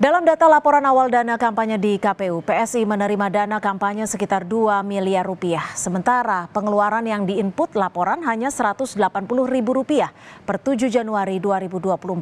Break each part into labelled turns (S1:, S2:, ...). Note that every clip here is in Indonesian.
S1: Dalam data laporan awal dana kampanye di KPU, PSI menerima dana kampanye sekitar 2 miliar rupiah. Sementara pengeluaran yang diinput laporan hanya 180 ribu rupiah per 7 Januari 2024.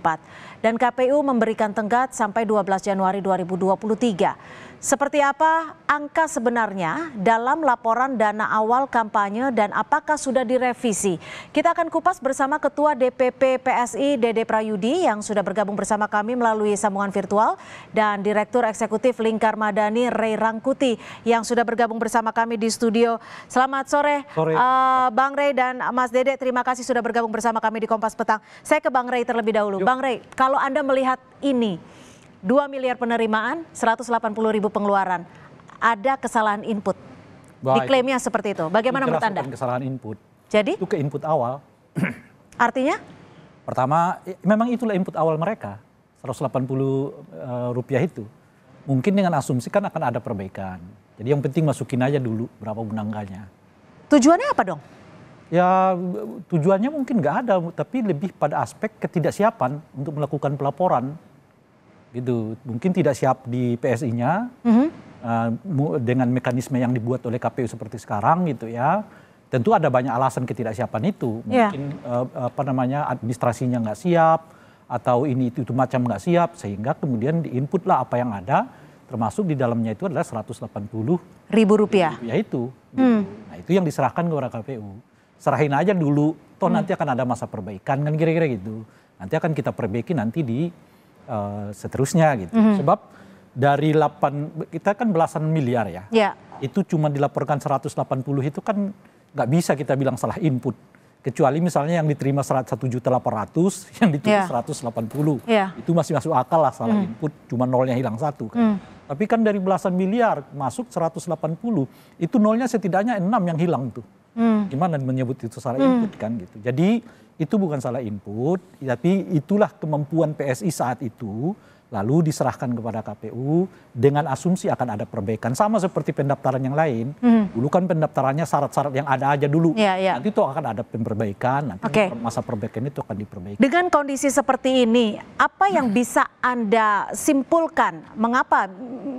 S1: Dan KPU memberikan tenggat sampai 12 Januari 2023. Seperti apa angka sebenarnya dalam laporan dana awal kampanye dan apakah sudah direvisi? Kita akan kupas bersama Ketua DPP PSI Dede Prayudi yang sudah bergabung bersama kami melalui sambungan virtual dan Direktur Eksekutif Lingkar Madani Ray Rangkuti yang sudah bergabung bersama kami di studio. Selamat sore, sore. Uh, Bang Ray dan Mas Dede. Terima kasih sudah bergabung bersama kami di Kompas Petang. Saya ke Bang Ray terlebih dahulu. Yuk. Bang Ray, kalau Anda melihat ini 2 miliar penerimaan, 180 ribu pengeluaran. Ada kesalahan input.
S2: Baik. Diklaimnya
S1: seperti itu. Bagaimana menurut Anda?
S2: kesalahan input. Jadi? Itu ke input awal. Artinya? Pertama, memang itulah input awal mereka. 180 eh, rupiah itu. Mungkin dengan asumsi kan akan ada perbaikan. Jadi yang penting masukin aja dulu berapa undangannya. Tujuannya apa dong? Ya tujuannya mungkin nggak ada, tapi lebih pada aspek ketidaksiapan untuk melakukan pelaporan gitu mungkin tidak siap di PSI-nya mm-hmm. uh, dengan mekanisme yang dibuat oleh KPU seperti sekarang gitu ya tentu ada banyak alasan ketidaksiapan itu iya. mungkin yeah. uh, apa namanya administrasinya nggak siap atau ini itu, itu macam nggak siap sehingga kemudian diinputlah apa yang ada termasuk di dalamnya itu adalah 180 ribu rupiah, ya itu
S1: hmm. gitu. nah
S2: itu yang diserahkan kepada KPU serahin aja dulu toh mm. nanti akan ada masa perbaikan kan kira-kira gitu nanti akan kita perbaiki nanti di Eh, seterusnya gitu. Mhm. Sebab dari 8 kita kan belasan miliar ya. Yeah. Itu cuma dilaporkan 180 itu kan nggak bisa kita bilang salah input. Kecuali misalnya yang diterima 1 juta 800, yang ditulis yeah. 180. Yeah. Itu masih masuk akal lah salah mm. input, cuma nolnya hilang satu kan. Mm. Tapi kan dari belasan miliar masuk 180, itu nolnya setidaknya 6 yang hilang tuh. Hmm. gimana menyebut itu salah hmm. input kan gitu jadi itu bukan salah input tapi itulah kemampuan psi saat itu lalu diserahkan kepada KPU dengan asumsi akan ada perbaikan sama seperti pendaftaran yang lain hmm. dulu kan pendaftarannya syarat-syarat yang ada aja dulu ya, ya. nanti itu akan ada perbaikan nanti okay. masa perbaikan itu akan diperbaiki
S1: dengan kondisi seperti ini apa yang hmm. bisa anda simpulkan mengapa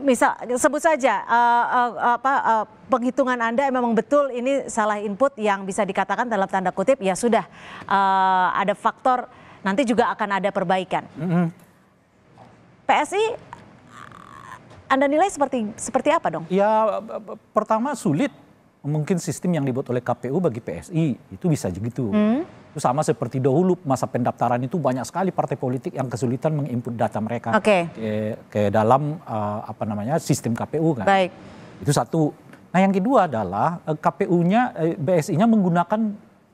S1: misal sebut saja uh, uh, apa uh, penghitungan Anda memang betul ini salah input yang bisa dikatakan dalam tanda kutip ya sudah uh, ada faktor nanti juga akan ada perbaikan. -hmm. PSI Anda nilai seperti seperti apa dong? Ya pertama sulit
S2: mungkin sistem yang dibuat oleh KPU bagi PSI itu bisa begitu. Hmm. Itu sama seperti dahulu masa pendaftaran itu banyak sekali partai politik yang kesulitan menginput data mereka okay. ke, ke dalam uh, apa namanya sistem KPU kan. Baik. Itu satu. Nah yang kedua adalah eh, KPU-nya eh, BSI-nya menggunakan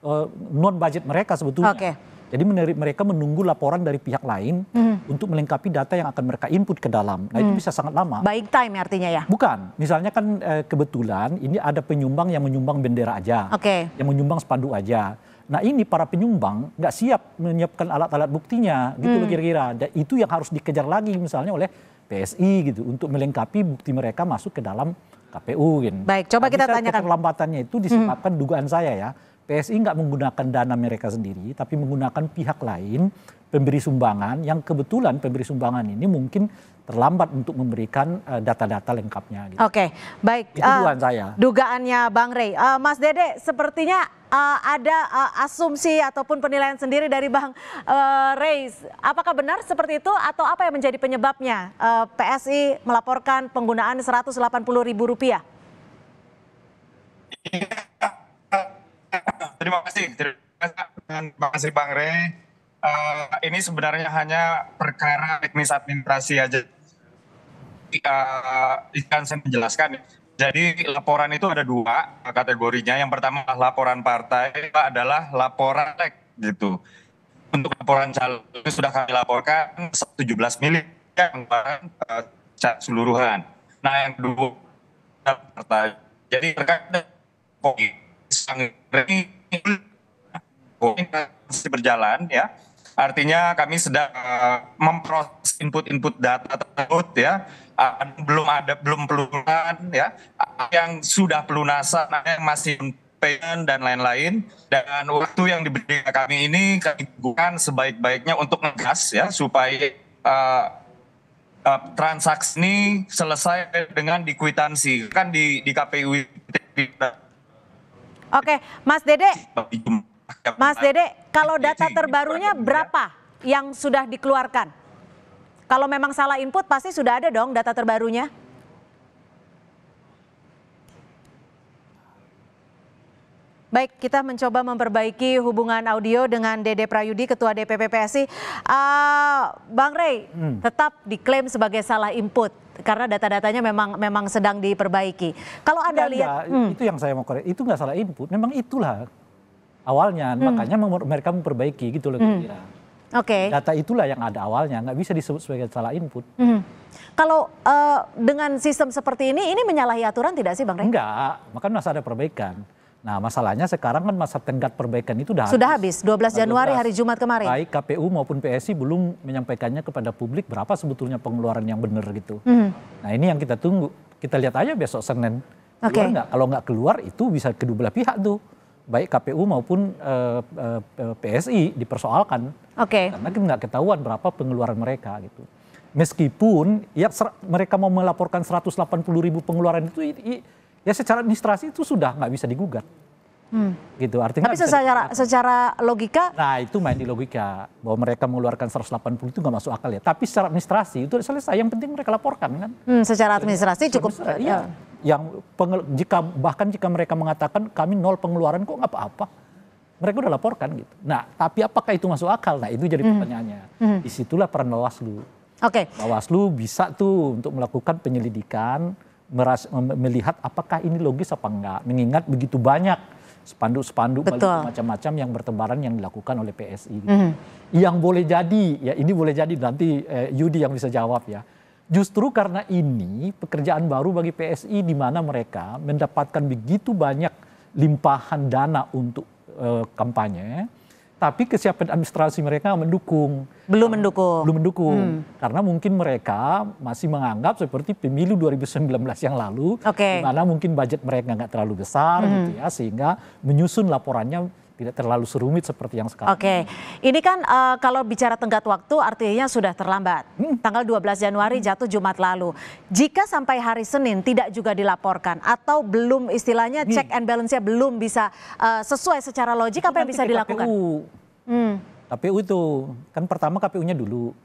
S2: uh, non budget mereka sebetulnya. Okay jadi mereka menunggu laporan dari pihak lain hmm. untuk melengkapi data yang akan mereka input ke dalam. Nah hmm. itu bisa sangat lama.
S1: Baik time artinya ya?
S2: Bukan. Misalnya kan eh, kebetulan ini ada penyumbang yang menyumbang bendera aja, okay. yang menyumbang spanduk aja. Nah ini para penyumbang nggak siap menyiapkan alat-alat buktinya gitu hmm. loh kira-kira. itu yang harus dikejar lagi misalnya oleh PSI gitu untuk melengkapi bukti mereka masuk ke dalam KPU. Gitu. Baik, coba Tadi nah, kita tanyakan. Keterlambatannya itu disebabkan hmm. dugaan saya ya PSI nggak menggunakan dana mereka sendiri, tapi menggunakan pihak lain pemberi sumbangan yang kebetulan pemberi sumbangan ini mungkin terlambat untuk memberikan eh, data-data uh, lengkapnya. Gitu.
S1: Oke, okay, baik. Itu uh, saya. Dugaannya Bang Rey, uh, Mas Dede, sepertinya uh, ada uh, asumsi ataupun penilaian sendiri dari Bang uh, Rey. Apakah benar seperti itu atau apa yang menjadi penyebabnya uh, PSI melaporkan penggunaan Rp180.000?
S3: terima kasih. Terima kasih dengan Bang Sri Bang Re. Uh, eh, ini sebenarnya hanya perkara teknis administrasi aja. Uh, ikan saya menjelaskan. Jadi laporan itu ada dua kategorinya. Yang pertama laporan partai adalah laporan tek gitu. Untuk laporan calon sudah kami laporkan 17 miliar yang uh, eh, seluruhan. Nah yang kedua partai. Jadi terkait dengan masih berjalan ya. Artinya kami sedang memproses input-input data tersebut ya. belum ada belum pelunasan ya. Yang sudah pelunasan yang masih payment dan lain-lain dan waktu yang diberikan kami ini kami gunakan sebaik-baiknya untuk ngegas ya supaya uh, uh, transaksi ini selesai dengan dikuitansi kan di di KPU
S1: Oke, Mas Dede. Mas Dede, kalau data terbarunya ya. berapa yang sudah dikeluarkan? Kalau memang salah input pasti sudah ada dong data terbarunya. Baik, kita mencoba memperbaiki hubungan audio dengan Dede Prayudi, Ketua DPP PSI. Uh, ah, Bang Rey, hmm. tetap diklaim sebagai salah input karena data-datanya memang memang sedang diperbaiki. Kalau ada lihat hmm.
S2: itu yang saya mau korek, itu nggak salah input, memang itulah awalnya, hmm. makanya mereka memperbaiki gitu loh hmm. Oke. Okay. Data itulah yang ada awalnya, nggak bisa disebut sebagai salah input.
S1: Hmm. Kalau uh, dengan sistem seperti ini, ini menyalahi aturan tidak sih Bang Rey? Enggak, makanya
S2: harus ada perbaikan. Nah, masalahnya sekarang kan masa tenggat perbaikan itu sudah habis. Sudah
S1: habis, 12 nah, Januari 12. hari Jumat kemarin. Baik
S2: KPU maupun PSI belum menyampaikannya kepada publik berapa sebetulnya pengeluaran yang benar gitu. Mm. Nah, ini yang kita tunggu. Kita lihat aja besok Senin. Keluar okay. nggak? Kalau nggak keluar itu bisa kedua belah pihak tuh. Baik KPU maupun uh, eh, uh, eh, eh, PSI dipersoalkan.
S1: Oke. Okay. Karena
S2: nggak ketahuan berapa pengeluaran mereka gitu. Meskipun ya mereka mau melaporkan 180 ribu pengeluaran itu i- i- ya secara administrasi itu sudah nggak bisa digugat. Hmm. gitu artinya tapi secara
S1: secara logika
S2: nah itu main di logika bahwa mereka mengeluarkan 180 itu nggak masuk akal ya tapi secara administrasi itu selesai yang penting mereka laporkan kan hmm, secara administrasi cukup secara, ya. ya yang jika bahkan jika mereka mengatakan kami nol pengeluaran kok nggak apa-apa mereka udah laporkan gitu nah tapi apakah itu masuk akal nah itu jadi hmm. pertanyaannya hmm. Hmm. disitulah peran bawaslu Oke. Okay. Bawaslu bisa tuh untuk melakukan penyelidikan melihat apakah ini logis apa enggak mengingat begitu banyak spanduk-spanduk macam-macam yang bertebaran yang dilakukan oleh PSI. ini Mm. Yang boleh jadi ya ini boleh jadi nanti eh, Yudi yang bisa jawab ya. Justru karena ini pekerjaan baru bagi PSI di mana mereka mendapatkan begitu banyak limpahan dana untuk eh, kampanye tapi kesiapan administrasi mereka mendukung. Belum mendukung. Belum mendukung. Hmm. Karena mungkin mereka masih menganggap seperti pemilu 2019 yang lalu, okay. di mana mungkin budget mereka nggak terlalu besar hmm. gitu ya, sehingga menyusun laporannya tidak terlalu serumit seperti yang sekarang. Oke,
S1: ini kan uh, kalau bicara tenggat waktu artinya sudah terlambat. Hmm. Tanggal 12 Januari hmm. jatuh Jumat lalu. Jika sampai hari Senin tidak juga dilaporkan atau belum istilahnya hmm. check and balance-nya belum bisa uh, sesuai secara logik itu apa yang kan bisa dilakukan? KPU.
S2: Hmm. itu kan pertama KPU-nya dulu.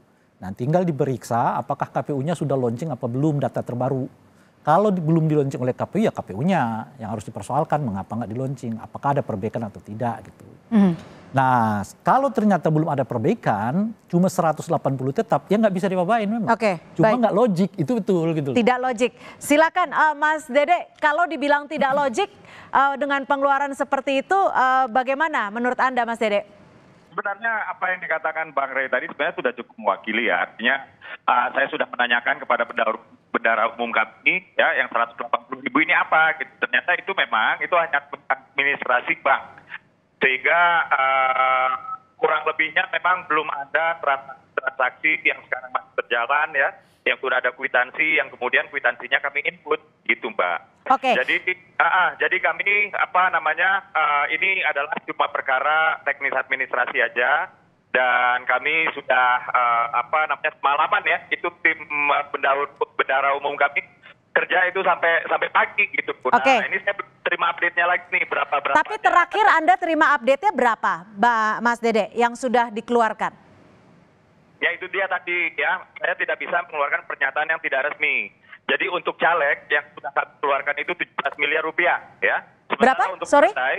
S2: Nah, tinggal diperiksa apakah KPU-nya sudah launching apa belum data terbaru. Kalau di, belum dilonceng oleh KPU ya KPU-nya yang harus dipersoalkan mengapa nggak dilonceng, apakah ada perbaikan atau tidak gitu. Mm. Nah kalau ternyata belum ada perbaikan, cuma 180 tetap ya nggak bisa dibawain memang. Oke. Okay, cuma nggak logik itu betul gitu. Tidak
S1: logik. Silakan uh, Mas Dede kalau dibilang tidak logik uh, dengan pengeluaran seperti itu uh, bagaimana menurut anda Mas Dede?
S4: sebenarnya apa yang dikatakan Bang Rey tadi sebenarnya sudah cukup mewakili ya. Artinya uh, saya sudah menanyakan kepada pendahulu bendara umum kami ya yang 180 ribu ini apa gitu. ternyata itu memang itu hanya administrasi bank sehingga uh, kurang lebihnya memang belum ada transaksi yang sekarang masih berjalan ya yang sudah ada kwitansi yang kemudian kwitansinya kami input gitu mbak. Oke. Okay. Jadi uh, uh, jadi kami apa namanya uh, ini adalah cuma perkara teknis administrasi aja dan kami sudah uh, apa namanya semalaman ya itu tim eh, uh, bendara, umum kami kerja itu sampai sampai pagi gitu. pun. okay. Nah, ini saya terima update-nya lagi nih berapa berapa. Tapi
S1: terakhir Anda terima update-nya berapa, Mas Dede, yang sudah dikeluarkan?
S4: Ya itu dia tadi ya, saya tidak bisa mengeluarkan pernyataan yang tidak resmi. Jadi untuk caleg yang sudah keluarkan itu 17 miliar rupiah ya.
S1: Sementara berapa? Untuk Sorry.
S4: Partai,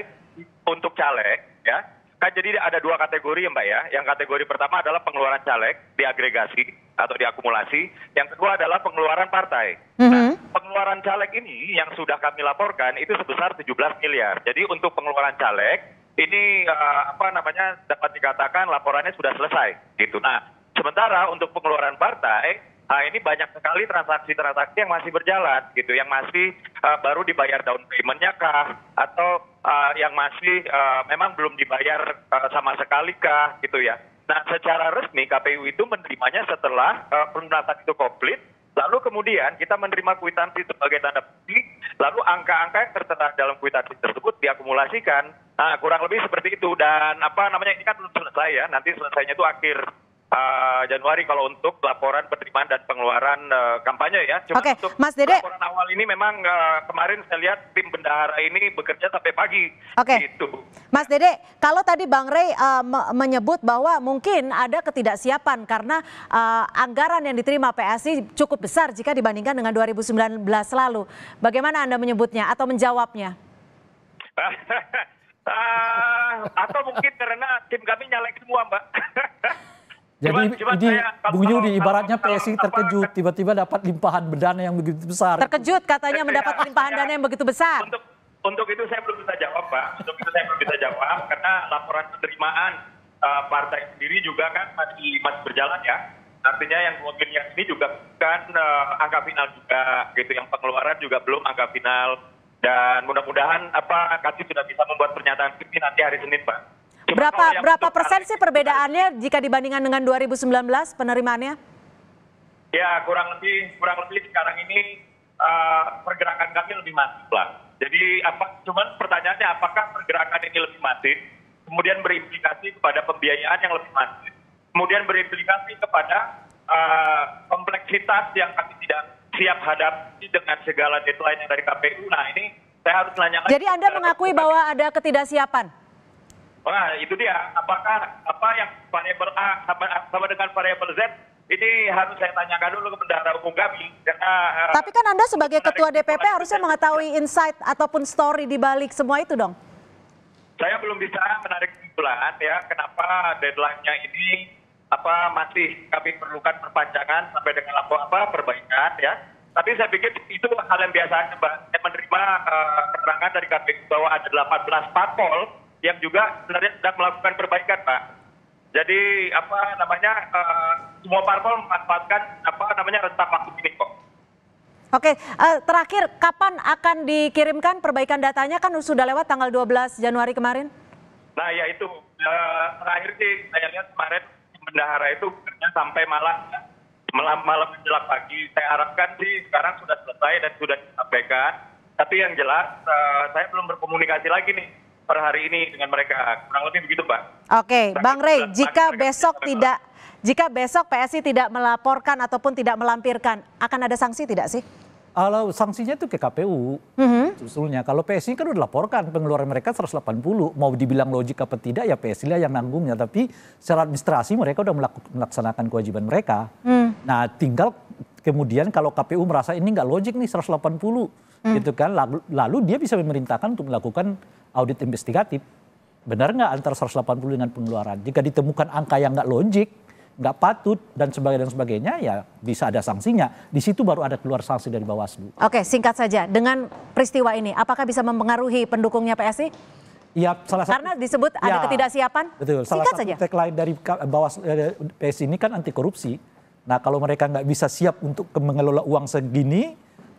S4: untuk caleg ya kan jadi ada dua kategori ya Mbak ya. Yang kategori pertama adalah pengeluaran caleg diagregasi atau diakumulasi. Yang kedua adalah pengeluaran partai. Mm-hmm. Nah, pengeluaran caleg ini yang sudah kami laporkan itu sebesar 17 miliar. Jadi untuk pengeluaran caleg ini uh, apa namanya dapat dikatakan laporannya sudah selesai gitu. Nah, sementara untuk pengeluaran partai Nah, ini banyak sekali transaksi-transaksi yang masih berjalan gitu, yang masih uh, baru dibayar down payment-nya kah, atau uh, yang masih uh, memang belum dibayar uh, sama sekali kah gitu ya. Nah secara resmi KPU itu menerimanya setelah uh, pelunasan itu komplit, lalu kemudian kita menerima kuitansi sebagai tanda bukti, lalu angka-angka yang tertera dalam kuitansi tersebut diakumulasikan. Nah, kurang lebih seperti itu dan apa namanya ini kan belum selesai ya, nanti selesainya itu akhir uh, Januari kalau untuk laporan penerimaan dan pengeluaran uh, kampanye ya. Cuma
S1: okay. untuk Mas Dede. laporan
S4: awal ini memang uh, kemarin saya lihat tim bendahara ini bekerja sampai pagi.
S1: Oke. Okay. Gitu. Mas Dede, kalau tadi Bang Rey uh, menyebut bahwa mungkin ada ketidaksiapan karena uh, anggaran yang diterima PSI cukup besar jika dibandingkan dengan 2019 lalu. Bagaimana Anda menyebutnya atau menjawabnya? uh,
S4: atau mungkin karena tim kami nyalek semua,
S2: Mbak. Jadi cuma, ini saya, Bung Yudi ibaratnya PSI terkejut tiba-tiba
S1: dapat limpahan dana yang begitu besar. Terkejut katanya Jadi, mendapat limpahan ya, dana yang begitu besar. Untuk
S4: untuk itu saya belum bisa jawab Pak. Untuk itu saya belum bisa jawab karena laporan penerimaan uh, partai sendiri juga kan masih masih berjalan ya. Artinya yang mungkin yang ini juga bukan uh, eh, angka final juga gitu. Yang pengeluaran juga belum angka final dan mudah-mudahan apa Kasih sudah bisa membuat pernyataan ini nanti hari Senin Pak.
S1: Cuma berapa berapa persen sih perbedaannya jika dibandingkan dengan 2019 penerimaannya?
S4: Ya kurang lebih kurang lebih sekarang ini uh, pergerakan kami lebih masif lah. Jadi apa cuman pertanyaannya apakah pergerakan ini lebih masif kemudian berimplikasi kepada pembiayaan yang lebih masif. Kemudian berimplikasi kepada uh, kompleksitas yang kami tidak siap hadapi dengan segala deadline yang dari KPU. Nah, ini saya harus nanya. Jadi
S1: Anda mengakui bahwa ada ketidaksiapan?
S4: Wah, itu dia. Apakah apa yang variabel A sama, sama dengan variabel Z ini harus saya tanyakan dulu ke bendahara umum kami. Ah, ah, Tapi kan
S1: Anda sebagai ketua DPP harusnya mengetahui insight ataupun story di balik semua itu dong.
S4: Saya belum bisa menarik kesimpulan ya kenapa deadline-nya ini apa masih kami perlukan perpanjangan sampai dengan lampu apa perbaikan ya. Tapi saya pikir itu hal yang biasa Mbak. Saya menerima uh, keterangan dari KPU bahwa ada 18 parpol yang juga sebenarnya sedang melakukan perbaikan pak jadi apa namanya uh, semua parpol memanfaatkan apa namanya rentang waktu ini kok
S1: Oke, uh, terakhir kapan akan dikirimkan perbaikan datanya kan sudah lewat tanggal 12 Januari kemarin?
S4: Nah ya itu, uh, terakhir sih saya lihat kemarin bendahara itu bekerja sampai malam ya. malam malam menjelang pagi. Saya harapkan sih sekarang sudah selesai dan sudah disampaikan. Tapi yang jelas uh, saya belum berkomunikasi lagi nih per hari ini dengan mereka. Kurang lebih begitu, Pak.
S1: Oke, Bang Rey, jika besok tidak jika besok PSI tidak melaporkan ataupun tidak melampirkan, akan ada sanksi tidak sih?
S2: Kalau sanksinya itu ke KPU, mm-hmm. kalau PSI kan udah laporkan pengeluaran mereka 180, mau dibilang logik apa tidak ya PSI lah yang nanggungnya, tapi secara administrasi mereka udah melaksanakan kewajiban mereka. Mm. Nah, tinggal kemudian kalau KPU merasa ini nggak logik nih 180, mm. gitu kan, lalu dia bisa memerintahkan untuk melakukan audit investigatif. Benar nggak antara 180 dengan pengeluaran? Jika ditemukan angka yang nggak logik, nggak patut dan sebagainya dan sebagainya ya bisa ada sanksinya. Di situ baru ada keluar sanksi dari Bawaslu.
S1: Oke, singkat saja dengan peristiwa ini apakah bisa mempengaruhi pendukungnya PSI?
S2: Ya, salah satu, Karena disebut ya, ada iya.
S1: ketidaksiapan. Betul. Salah singkat satu saja. tagline
S2: dari Bawas PSI eh, ini kan anti korupsi. Nah, kalau mereka nggak bisa siap untuk mengelola uang segini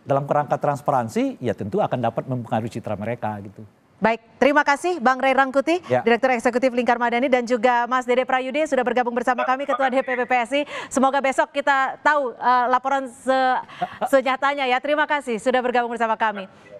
S2: dalam kerangka transparansi, ya tentu akan dapat mempengaruhi citra mereka
S1: gitu. Baik, terima kasih Bang Ray Rangkuti, ya. Direktur Eksekutif Lingkar Madani dan juga Mas Dede Prayudi sudah bergabung bersama ya, kami Ketua DPP PSI. Semoga besok kita tahu uh, laporan se senyatanya ya. Terima kasih sudah bergabung bersama kami.